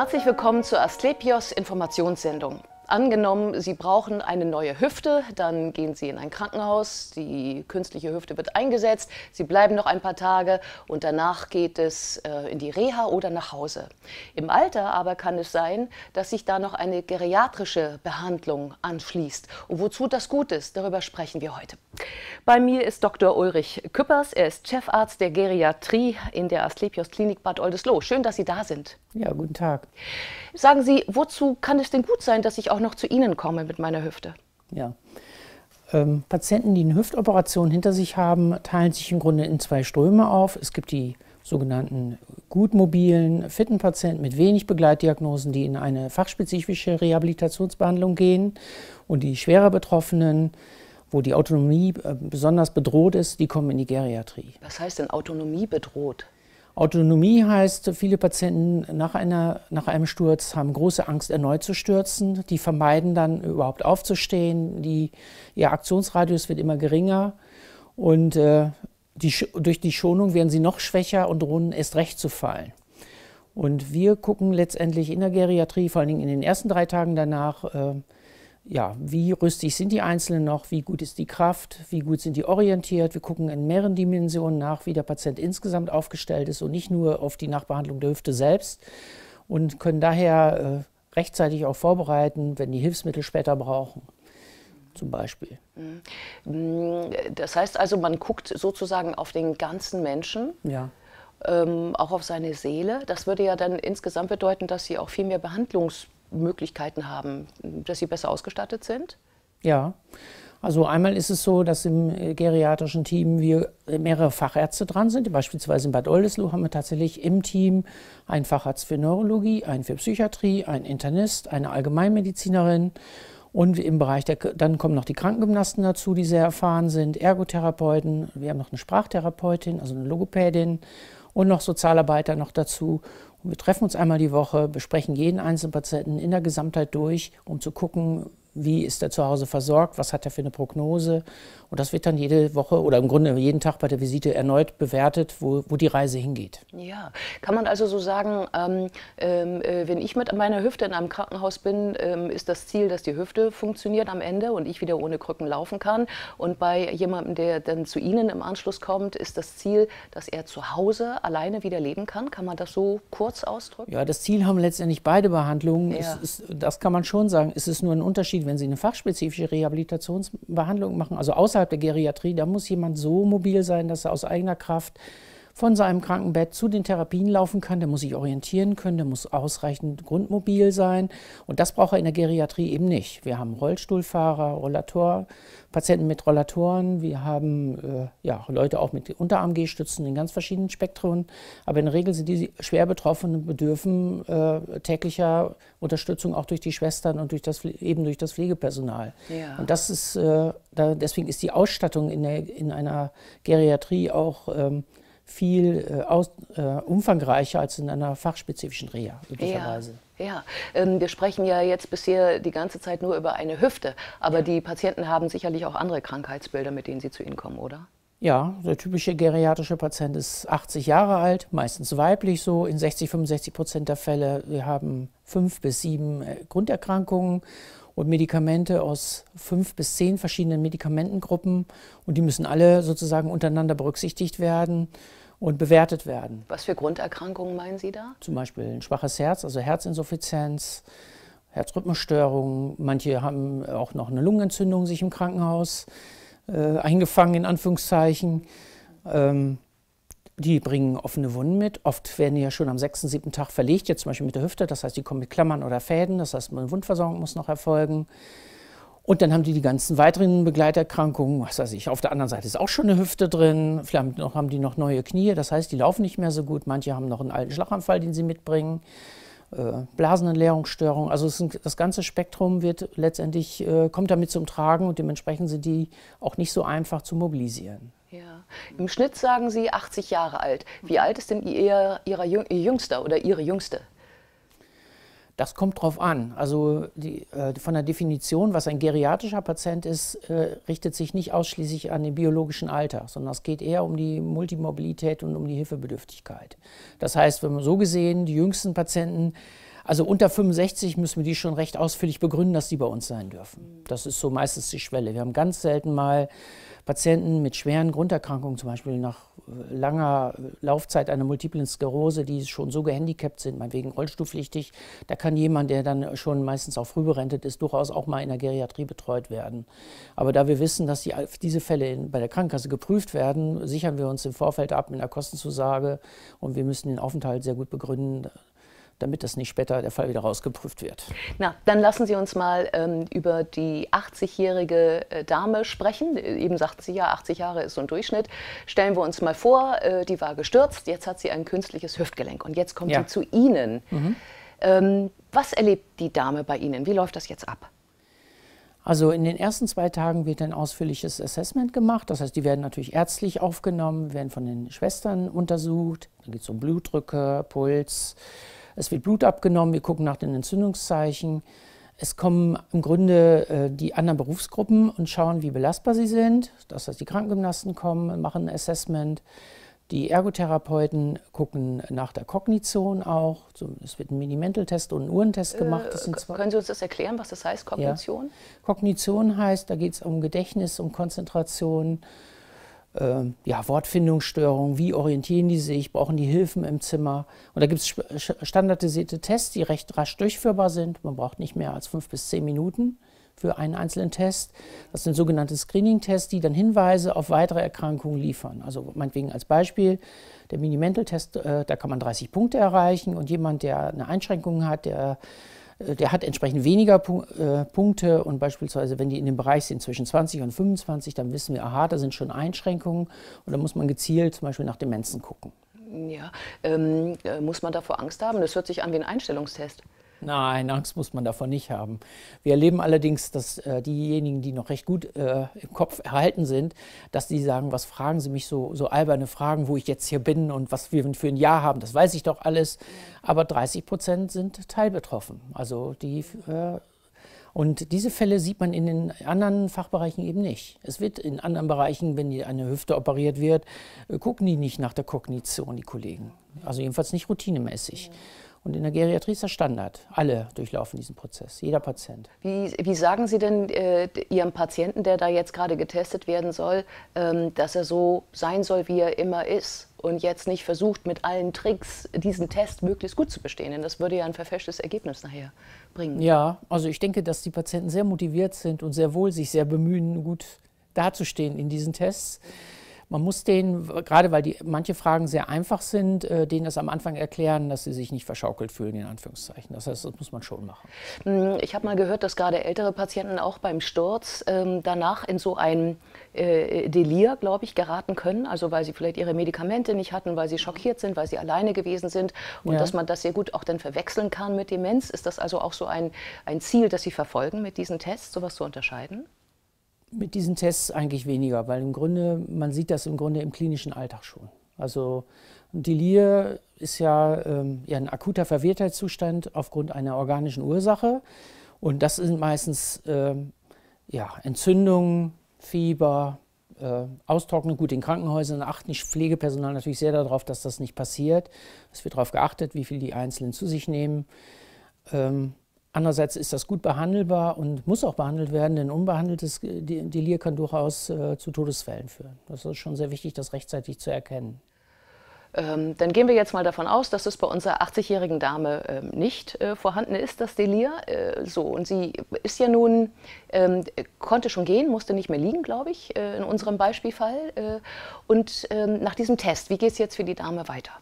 Herzlich willkommen zur Asklepios Informationssendung. Angenommen, Sie brauchen eine neue Hüfte, dann gehen Sie in ein Krankenhaus, die künstliche Hüfte wird eingesetzt, Sie bleiben noch ein paar Tage und danach geht es äh, in die Reha oder nach Hause. Im Alter aber kann es sein, dass sich da noch eine geriatrische Behandlung anschließt. Und wozu das gut ist, darüber sprechen wir heute. Bei mir ist Dr. Ulrich Küppers. Er ist Chefarzt der Geriatrie in der Asklepios Klinik Bad Oldesloe. Schön, dass Sie da sind. Ja, guten Tag. Sagen Sie, wozu kann es denn gut sein, dass ich auch noch zu Ihnen komme mit meiner Hüfte? Ja. Ähm, Patienten, die eine Hüftoperation hinter sich haben, teilen sich im Grunde in zwei Ströme auf. Es gibt die sogenannten gut mobilen, fitten Patienten mit wenig Begleitdiagnosen, die in eine fachspezifische Rehabilitationsbehandlung gehen und die schwerer Betroffenen, wo die Autonomie äh, besonders bedroht ist, die kommen in die Geriatrie. Was heißt denn Autonomie bedroht? Autonomie heißt, viele Patienten nach, einer, nach einem Sturz haben große Angst, erneut zu stürzen. Die vermeiden dann überhaupt aufzustehen. Die, ihr Aktionsradius wird immer geringer. Und äh, die, durch die Schonung werden sie noch schwächer und drohen erst recht zu fallen. Und wir gucken letztendlich in der Geriatrie, vor allen Dingen in den ersten drei Tagen danach, äh, ja, wie rüstig sind die Einzelnen noch, wie gut ist die Kraft, wie gut sind die orientiert. Wir gucken in mehreren Dimensionen nach, wie der Patient insgesamt aufgestellt ist und nicht nur auf die Nachbehandlung der Hüfte selbst und können daher äh, rechtzeitig auch vorbereiten, wenn die Hilfsmittel später brauchen zum Beispiel. Mhm. Mm, das heißt also, man guckt sozusagen auf den ganzen Menschen, ja. ähm, auch auf seine Seele. Das würde ja dann insgesamt bedeuten, dass Sie auch viel mehr Behandlungs Möglichkeiten haben, dass sie besser ausgestattet sind? Ja. Also einmal ist es so, dass im äh, geriatrischen Team wir mehrere Fachärzte dran sind. Beispielsweise in Bad Oldesloe haben wir tatsächlich im Team einen Facharzt für Neurologie, einen für Psychiatrie, einen Internist, eine Allgemeinmedizinerin und im Bereich der, dann kommen noch die Krankengymnasten dazu, die sehr erfahren sind, Ergotherapeuten, wir haben noch eine Sprachtherapeutin, also eine Logopädin und noch Sozialarbeiter noch dazu und wir treffen uns einmal die Woche, besprechen jeden einzelnen Patienten in der Gesamtheit durch, um zu gucken, wie ist er zu Hause versorgt, was hat er für eine Prognose und das wird dann jede Woche oder im Grunde jeden Tag bei der Visite erneut bewertet, wo, wo die Reise hingeht. Ja, kann man also so sagen, ähm, ähm äh, wenn ich mit meiner Hüfte in einem Krankenhaus bin, ähm, ist das Ziel, dass die Hüfte funktioniert am Ende und ich wieder ohne Krücken laufen kann. Und bei jemandem, der dann zu Ihnen im Anschluss kommt, ist das Ziel, dass er zu Hause alleine wieder leben kann. Kann man das so kurz ausdrücken? Ja, das Ziel haben letztendlich beide Behandlungen. Ja. Es, es, das kann man schon sagen. Es ist nur ein Unterschied, wenn Sie eine fachspezifische Rehabilitationsbehandlung machen, also außerhalb außerhalb der Geriatrie, da muss jemand so mobil sein, dass er aus eigener Kraft von seinem Krankenbett zu den Therapien laufen kann, der muss sich orientieren können, der muss ausreichend grundmobil sein. Und das braucht er in der Geriatrie eben nicht. Wir haben Rollstuhlfahrer, Rollator, Patienten mit Rollatoren, wir haben äh, ja, Leute auch mit Unterarm-G-Stützen in ganz verschiedenen Spektren. Aber in der Regel sind die schwer Betroffenen bedürfen äh, täglicher Unterstützung auch durch die Schwestern und durch das, eben durch das Pflegepersonal. Ja. Und das ist, äh, da, deswegen ist die Ausstattung in, der, in einer Geriatrie auch ähm, viel äh, aus, äh, umfangreicher als in einer fachspezifischen Reha üblicherweise. Ja, ja. Ähm, wir sprechen ja jetzt bisher die ganze Zeit nur über eine Hüfte, aber ja. die Patienten haben sicherlich auch andere Krankheitsbilder, mit denen sie zu Ihnen kommen, oder? Ja, der typische geriatrische Patient ist 80 Jahre alt, meistens weiblich so. In 60, 65 Prozent der Fälle wir haben fünf bis sieben äh, Grunderkrankungen und Medikamente aus fünf bis zehn verschiedenen Medikamentengruppen und die müssen alle sozusagen untereinander berücksichtigt werden und bewertet werden. Was für Grunderkrankungen meinen Sie da? Zum Beispiel ein schwaches Herz, also Herzinsuffizienz, Herzrhythmusstörungen. Manche haben auch noch eine Lungenentzündung sich im Krankenhaus äh, eingefangen, in Anführungszeichen. Ähm, die bringen offene Wunden mit. Oft werden die ja schon am sechsten, siebten Tag verlegt, jetzt zum Beispiel mit der Hüfte. Das heißt, die kommen mit Klammern oder Fäden. Das heißt, eine Wundversorgung muss noch erfolgen. Und dann haben die die ganzen weiteren Begleiterkrankungen, was weiß ich, auf der anderen Seite ist auch schon eine Hüfte drin, vielleicht haben die noch neue Knie, das heißt, die laufen nicht mehr so gut, manche haben noch einen alten Schlaganfall, den sie mitbringen, äh, Blasenentleerungsstörung, also ein, das ganze Spektrum wird letztendlich, äh, kommt damit zum Tragen und dementsprechend sind die auch nicht so einfach zu mobilisieren. Ja. Im Schnitt sagen Sie 80 Jahre alt. Wie alt ist denn Ihr, Ihrer Jüngster oder Ihre Jüngste? Das kommt drauf an. Also die, äh, von der Definition, was ein geriatrischer Patient ist, äh, richtet sich nicht ausschließlich an den biologischen Alter, sondern es geht eher um die Multimobilität und um die Hilfebedürftigkeit. Das heißt, wenn man so gesehen die jüngsten Patienten also unter 65 müssen wir die schon recht ausführlich begründen, dass die bei uns sein dürfen. Das ist so meistens die Schwelle. Wir haben ganz selten mal Patienten mit schweren Grunderkrankungen, zum Beispiel nach äh, langer äh, Laufzeit einer multiplen Sklerose, die schon so gehandicapt sind, meinetwegen rollstuhlpflichtig, da kann jemand, der dann schon meistens auch früh berentet ist, durchaus auch mal in der Geriatrie betreut werden. Aber da wir wissen, dass die, diese Fälle bei der Krankenkasse geprüft werden, sichern wir uns im Vorfeld ab mit einer Kostenzusage und wir müssen den Aufenthalt sehr gut begründen damit das nicht später der Fall wieder rausgeprüft wird. Na, dann lassen Sie uns mal ähm, über die 80-jährige äh, Dame sprechen. Äh, eben sagten Sie ja, 80 Jahre ist so ein Durchschnitt. Stellen wir uns mal vor, äh, die war gestürzt, jetzt hat sie ein künstliches Hüftgelenk und jetzt kommt ja. sie zu Ihnen. Mhm. Ähm, was erlebt die Dame bei Ihnen? Wie läuft das jetzt ab? Also in den ersten zwei Tagen wird ein ausführliches Assessment gemacht. Das heißt, die werden natürlich ärztlich aufgenommen, werden von den Schwestern untersucht. Dann geht es um Blutdrücke, Puls, es wird Blut abgenommen, wir gucken nach den Entzündungszeichen. Es kommen im Grunde äh, die anderen Berufsgruppen und schauen, wie belastbar sie sind. Das heißt, die Krankengymnasten kommen, machen ein Assessment. Die Ergotherapeuten gucken nach der Kognition auch. So, es wird ein Minimental-Test und ein Uhrentest gemacht. Äh, können Sie uns das erklären, was das heißt, Kognition? Ja. Kognition heißt, da geht es um Gedächtnis, um Konzentration, äh, ja, Wortfindungsstörungen, wie orientieren die sich, brauchen die Hilfen im Zimmer. Und da gibt es standardisierte Tests, die recht rasch durchführbar sind. Man braucht nicht mehr als fünf bis zehn Minuten für einen einzelnen Test. Das sind sogenannte Screening-Tests, die dann Hinweise auf weitere Erkrankungen liefern. Also meinetwegen als Beispiel der Minimental-Test, äh, da kann man 30 Punkte erreichen und jemand, der eine Einschränkung hat, der äh, der hat entsprechend weniger Pu äh, Punkte und beispielsweise, wenn die in dem Bereich sind zwischen 20 und 25, dann wissen wir, aha, da sind schon Einschränkungen und da muss man gezielt zum Beispiel nach Demenzen gucken. Ja, ähm, äh, muss man davor Angst haben? Das hört sich an wie ein Einstellungstest. Nein, Angst muss man davon nicht haben. Wir erleben allerdings, dass äh, diejenigen, die noch recht gut äh, im Kopf erhalten sind, dass die sagen, was fragen Sie mich so, so alberne Fragen, wo ich jetzt hier bin und was wir für ein Jahr haben, das weiß ich doch alles. Aber 30 Prozent sind teilbetroffen. Also die äh, und diese Fälle sieht man in den anderen Fachbereichen eben nicht. Es wird in anderen Bereichen, wenn eine Hüfte operiert wird, äh, gucken die nicht nach der Kognition, die Kollegen. Also jedenfalls nicht routinemäßig. Ja. Und in der Geriatrie ist das Standard. Alle durchlaufen diesen Prozess, jeder Patient. Wie, wie sagen Sie denn äh, Ihrem Patienten, der da jetzt gerade getestet werden soll, ähm, dass er so sein soll, wie er immer ist und jetzt nicht versucht, mit allen Tricks diesen Test möglichst gut zu bestehen? Denn das würde ja ein verfälschtes Ergebnis nachher bringen. Ja, also ich denke, dass die Patienten sehr motiviert sind und sehr wohl sich sehr bemühen, gut dazustehen in diesen Tests. Man muss denen, gerade weil die, manche Fragen sehr einfach sind, äh, denen das am Anfang erklären, dass sie sich nicht verschaukelt fühlen, in Anführungszeichen. Das heißt, das muss man schon machen. Hm, ich habe mal gehört, dass gerade ältere Patienten auch beim Sturz ähm, danach in so ein äh, Delir, glaube ich, geraten können. Also weil sie vielleicht ihre Medikamente nicht hatten, weil sie schockiert sind, weil sie alleine gewesen sind. Und ja. dass man das sehr gut auch dann verwechseln kann mit Demenz. Ist das also auch so ein, ein Ziel, das Sie verfolgen, mit diesen Tests, sowas zu unterscheiden? mit diesen Tests eigentlich weniger, weil im Grunde, man sieht das im Grunde im klinischen Alltag schon. Also Delir ist ja, ähm, ja ein akuter Verwirrtheitszustand aufgrund einer organischen Ursache. Und das sind meistens ähm, ja, Entzündungen, Fieber, äh, Austrocknung. Gut, in Krankenhäusern achten Pflegepersonal natürlich sehr darauf, dass das nicht passiert. Es wird darauf geachtet, wie viel die Einzelnen zu sich nehmen. Ähm, Andererseits ist das gut behandelbar und muss auch behandelt werden, denn unbehandeltes äh, Delir kann durchaus äh, zu Todesfällen führen. Das ist schon sehr wichtig, das rechtzeitig zu erkennen. Ähm, dann gehen wir jetzt mal davon aus, dass es bei unserer 80-jährigen Dame ähm, nicht äh, vorhanden ist, das Delir. Äh, so, und sie ist ja nun, ähm, konnte schon gehen, musste nicht mehr liegen, glaube ich, äh, in unserem Beispielfall. Äh. und ähm, nach diesem Test, wie geht es jetzt für die Dame weiter?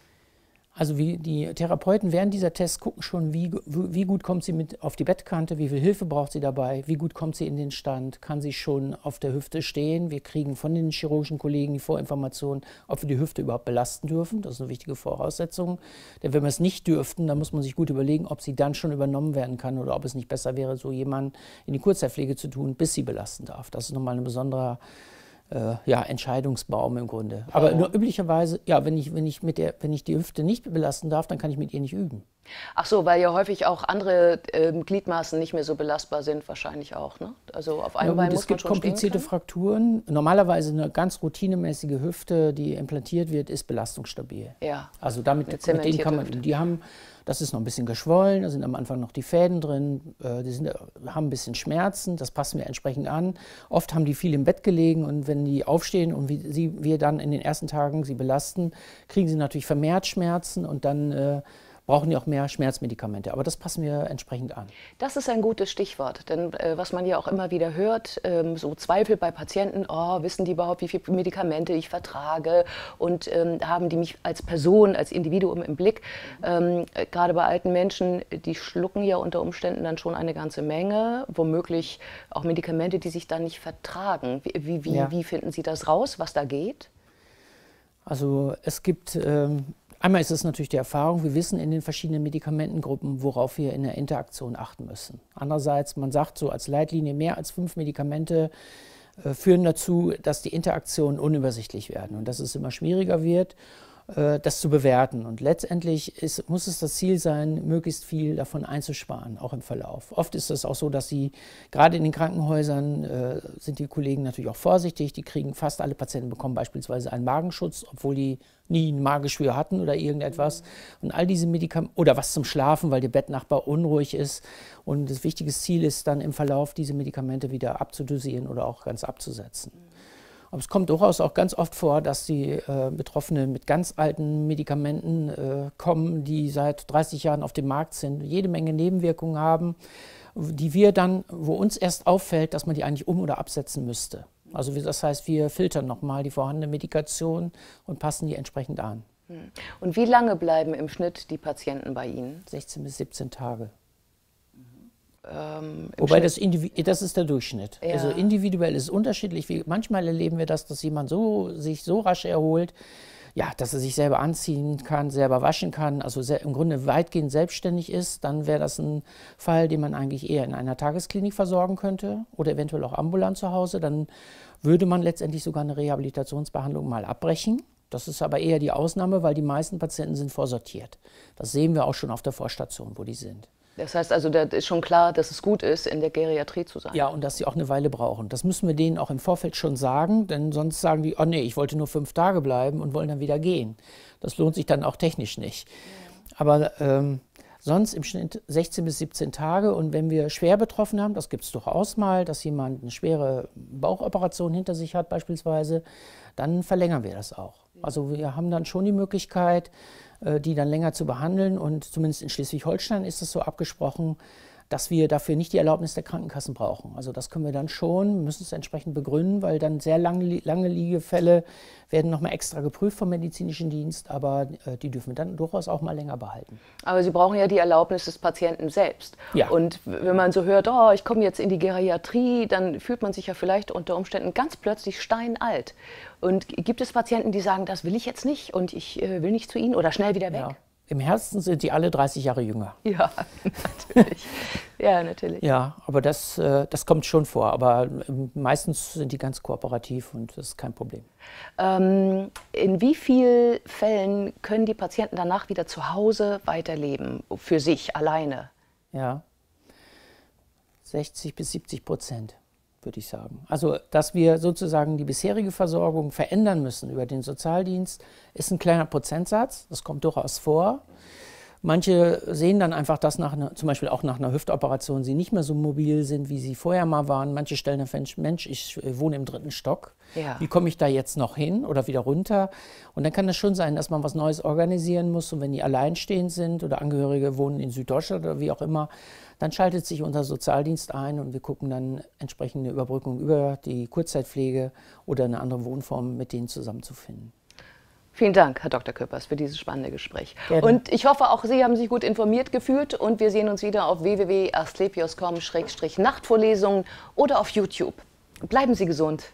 Also wie die Therapeuten während dieser Tests gucken schon, wie, wie gut kommt sie mit auf die Bettkante, wie viel Hilfe braucht sie dabei, wie gut kommt sie in den Stand, kann sie schon auf der Hüfte stehen. Wir kriegen von den chirurgischen Kollegen die Vorinformation, ob wir die Hüfte überhaupt belasten dürfen. Das ist eine wichtige Voraussetzung. Denn wenn wir es nicht dürften, dann muss man sich gut überlegen, ob sie dann schon übernommen werden kann oder ob es nicht besser wäre, so jemanden in die Kurzzeitpflege zu tun, bis sie belasten darf. Das ist nochmal ein besonderer äh, ja, Entscheidungsbaum im Grunde. Aber nur üblicherweise, ja, wenn ich, wenn, ich mit der, wenn ich die Hüfte nicht belasten darf, dann kann ich mit ihr nicht üben. Ach so, weil ja häufig auch andere äh, Gliedmaßen nicht mehr so belastbar sind, wahrscheinlich auch. Ne? Also auf einem ja, Bein muss Es gibt komplizierte Frakturen. Normalerweise eine ganz routinemäßige Hüfte, die implantiert wird, ist belastungsstabil. Ja. Also damit mit, mit denen kann man, Hüfte. die haben das ist noch ein bisschen geschwollen, da sind am Anfang noch die Fäden drin, äh, die sind, äh, haben ein bisschen Schmerzen, das passen wir entsprechend an. Oft haben die viel im Bett gelegen und wenn die aufstehen und wir, sie, wir dann in den ersten Tagen sie belasten, kriegen sie natürlich vermehrt Schmerzen und dann äh, brauchen die auch mehr Schmerzmedikamente. Aber das passen wir entsprechend an. Das ist ein gutes Stichwort, denn äh, was man ja auch immer wieder hört, ähm, so Zweifel bei Patienten, oh, wissen die überhaupt, wie viele Medikamente ich vertrage und ähm, haben die mich als Person, als Individuum im Blick. Ähm, äh, Gerade bei alten Menschen, die schlucken ja unter Umständen dann schon eine ganze Menge, womöglich auch Medikamente, die sich dann nicht vertragen. Wie, wie, ja. wie finden Sie das raus, was da geht? Also es gibt ähm, Einmal ist es natürlich die Erfahrung, wir wissen in den verschiedenen Medikamentengruppen, worauf wir in der Interaktion achten müssen. Andererseits, man sagt so als Leitlinie, mehr als fünf Medikamente äh, führen dazu, dass die Interaktionen unübersichtlich werden und dass es immer schwieriger wird. Äh, das zu bewerten. Und letztendlich ist, muss es das Ziel sein, möglichst viel davon einzusparen, auch im Verlauf. Oft ist es auch so, dass sie, gerade in den Krankenhäusern, äh, sind die Kollegen natürlich auch vorsichtig. Die kriegen fast alle Patienten bekommen beispielsweise einen Magenschutz, obwohl die nie ein Magenschwür hatten oder irgendetwas. Und all diese Medikamente, oder was zum Schlafen, weil der Bettnachbar unruhig ist. Und das wichtige Ziel ist dann im Verlauf, diese Medikamente wieder abzudosieren oder auch ganz abzusetzen. Aber es kommt durchaus auch ganz oft vor, dass die äh, Betroffenen mit ganz alten Medikamenten äh, kommen, die seit 30 Jahren auf dem Markt sind, jede Menge Nebenwirkungen haben, die wir dann, wo uns erst auffällt, dass man die eigentlich um- oder absetzen müsste. Also das heißt, wir filtern nochmal die vorhandene Medikation und passen die entsprechend an. Hm. Und wie lange bleiben im Schnitt die Patienten bei Ihnen? 16 bis 17 Tage. Ähm, Wobei das, das ist der Durchschnitt. Ja. Also individuell ist es unterschiedlich. Wie, manchmal erleben wir das, dass jemand so, sich so rasch erholt, ja, dass er sich selber anziehen kann, selber waschen kann, also im Grunde weitgehend selbstständig ist, dann wäre das ein Fall, den man eigentlich eher in einer Tagesklinik versorgen könnte oder eventuell auch ambulant zu Hause. Dann würde man letztendlich sogar eine Rehabilitationsbehandlung mal abbrechen. Das ist aber eher die Ausnahme, weil die meisten Patienten sind vorsortiert. Das sehen wir auch schon auf der Vorstation, wo die sind. Das heißt also, da ist schon klar, dass es gut ist, in der Geriatrie zu sein. Ja, und dass sie auch eine Weile brauchen. Das müssen wir denen auch im Vorfeld schon sagen, denn sonst sagen die, oh nee, ich wollte nur fünf Tage bleiben und wollen dann wieder gehen. Das lohnt sich dann auch technisch nicht. Aber ähm, sonst im Schnitt 16 bis 17 Tage. Und wenn wir schwer betroffen haben, das gibt es durchaus mal, dass jemand eine schwere Bauchoperation hinter sich hat beispielsweise, dann verlängern wir das auch. Also wir haben dann schon die Möglichkeit, äh, die dann länger zu behandeln. Und zumindest in Schleswig-Holstein ist das so abgesprochen, dass wir dafür nicht die Erlaubnis der Krankenkassen brauchen. Also das können wir dann schon, müssen es entsprechend begründen, weil dann sehr lange, lange Liegefälle werden nochmal extra geprüft vom medizinischen Dienst, aber äh, die dürfen wir dann durchaus auch mal länger behalten. Aber Sie brauchen ja die Erlaubnis des Patienten selbst. Ja. Und wenn man so hört, oh, ich komme jetzt in die Geriatrie, dann fühlt man sich ja vielleicht unter Umständen ganz plötzlich steinalt. Und gibt es Patienten, die sagen, das will ich jetzt nicht und ich äh, will nicht zu Ihnen oder schnell wieder weg? Ja im Herzen sind die alle 30 Jahre jünger. Ja, natürlich. ja, natürlich. Ja, aber das, äh, das kommt schon vor. Aber ähm, meistens sind die ganz kooperativ und das ist kein Problem. Ähm, in wie vielen Fällen können die Patienten danach wieder zu Hause weiterleben, für sich alleine? Ja, 60 bis 70 Prozent würde ich sagen. Also, dass wir sozusagen die bisherige Versorgung verändern müssen über den Sozialdienst, ist ein kleiner Prozentsatz, das kommt durchaus vor. Manche sehen dann einfach, dass nach einer, zum Beispiel auch nach einer Hüftoperation sie nicht mehr so mobil sind, wie sie vorher mal waren. Manche stellen dann fest, Mensch, ich äh, wohne im dritten Stock. Ja. Wie komme ich da jetzt noch hin oder wieder runter? Und dann kann es schon sein, dass man was Neues organisieren muss. Und wenn die alleinstehend sind oder Angehörige wohnen in Süddeutschland oder wie auch immer, dann schaltet sich unser Sozialdienst ein und wir gucken dann entsprechende Überbrückung über die Kurzzeitpflege oder eine andere Wohnform mit denen zusammenzufinden. Vielen Dank, Herr Dr. Köppers, für dieses spannende Gespräch. Gerne. Und ich hoffe, auch Sie haben sich gut informiert gefühlt und wir sehen uns wieder auf www.asklepios.com-nachtvorlesungen oder auf YouTube. Bleiben Sie gesund.